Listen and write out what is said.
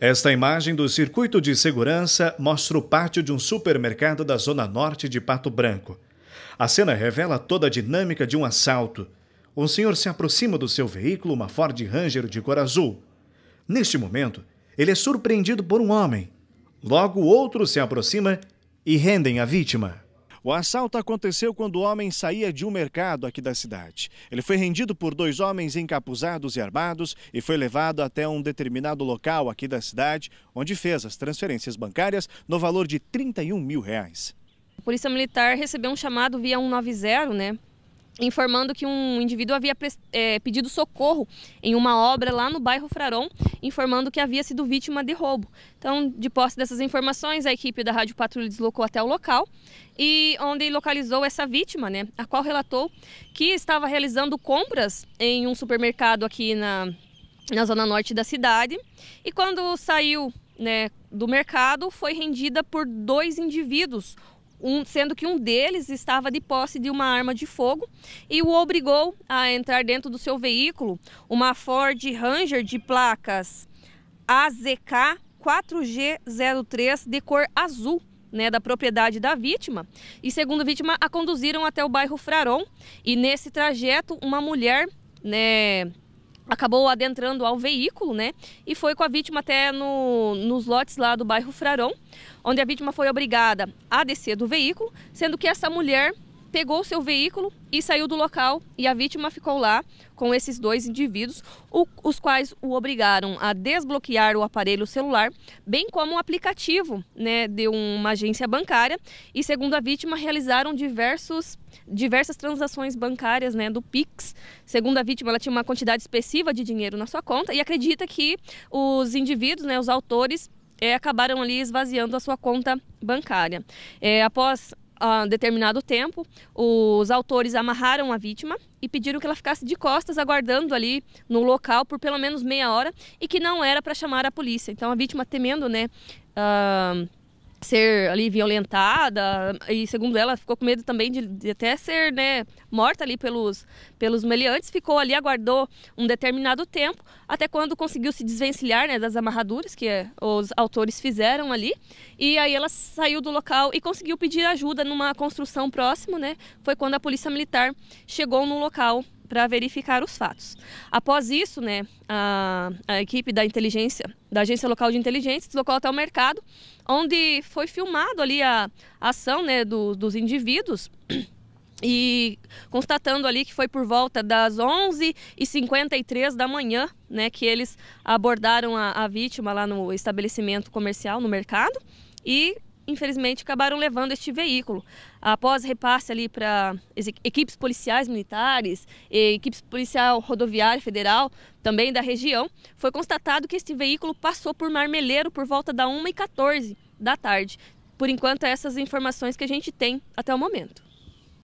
Esta imagem do circuito de segurança mostra o pátio de um supermercado da zona norte de Pato Branco. A cena revela toda a dinâmica de um assalto. Um senhor se aproxima do seu veículo, uma Ford Ranger de cor azul. Neste momento, ele é surpreendido por um homem. Logo, outro se aproxima e rendem a vítima. O assalto aconteceu quando o homem saía de um mercado aqui da cidade. Ele foi rendido por dois homens encapuzados e armados e foi levado até um determinado local aqui da cidade, onde fez as transferências bancárias no valor de 31 mil reais. A Polícia Militar recebeu um chamado via 190, né? informando que um indivíduo havia é, pedido socorro em uma obra lá no bairro Fraron, informando que havia sido vítima de roubo. Então, de posse dessas informações, a equipe da Rádio Patrulha deslocou até o local e onde localizou essa vítima, né, a qual relatou que estava realizando compras em um supermercado aqui na, na zona norte da cidade e quando saiu né, do mercado foi rendida por dois indivíduos, um, sendo que um deles estava de posse de uma arma de fogo e o obrigou a entrar dentro do seu veículo, uma Ford Ranger de placas AZK 4G03 de cor azul. Né, da propriedade da vítima e segundo a vítima a conduziram até o bairro Fraron e nesse trajeto uma mulher né acabou adentrando ao veículo, né? E foi com a vítima até no, nos lotes lá do bairro Frarão, onde a vítima foi obrigada a descer do veículo, sendo que essa mulher pegou seu veículo e saiu do local e a vítima ficou lá com esses dois indivíduos, o, os quais o obrigaram a desbloquear o aparelho celular, bem como um aplicativo né, de uma agência bancária e, segundo a vítima, realizaram diversos, diversas transações bancárias né, do Pix. Segundo a vítima, ela tinha uma quantidade expressiva de dinheiro na sua conta e acredita que os indivíduos, né, os autores, é, acabaram ali esvaziando a sua conta bancária. É, após a determinado tempo, os autores amarraram a vítima e pediram que ela ficasse de costas aguardando ali no local por pelo menos meia hora e que não era para chamar a polícia. Então a vítima temendo, né, uh, ser ali violentada e segundo ela ficou com medo também de, de, até ser né morta ali pelos pelos meliantes ficou ali aguardou um determinado tempo até quando conseguiu se desvencilhar né das amarraduras que eh, os autores fizeram ali e aí ela saiu do local e conseguiu pedir ajuda numa construção próximo né foi quando a polícia militar chegou no local para verificar os fatos. Após isso, né, a, a, equipe da inteligência, da agência local de inteligência, deslocou até o mercado, onde foi filmado ali a, a ação né, do, dos indivíduos. E constatando ali que foi por volta das 11h53 da manhã, né, que eles abordaram a, a vítima lá no estabelecimento comercial, no mercado, e infelizmente, acabaram levando este veículo. Após repasse ali para equipes policiais militares, equipes policial rodoviária federal, também da região, foi constatado que este veículo passou por Marmeleiro por volta da 1h14 da tarde. Por enquanto, essas informações que a gente tem até o momento.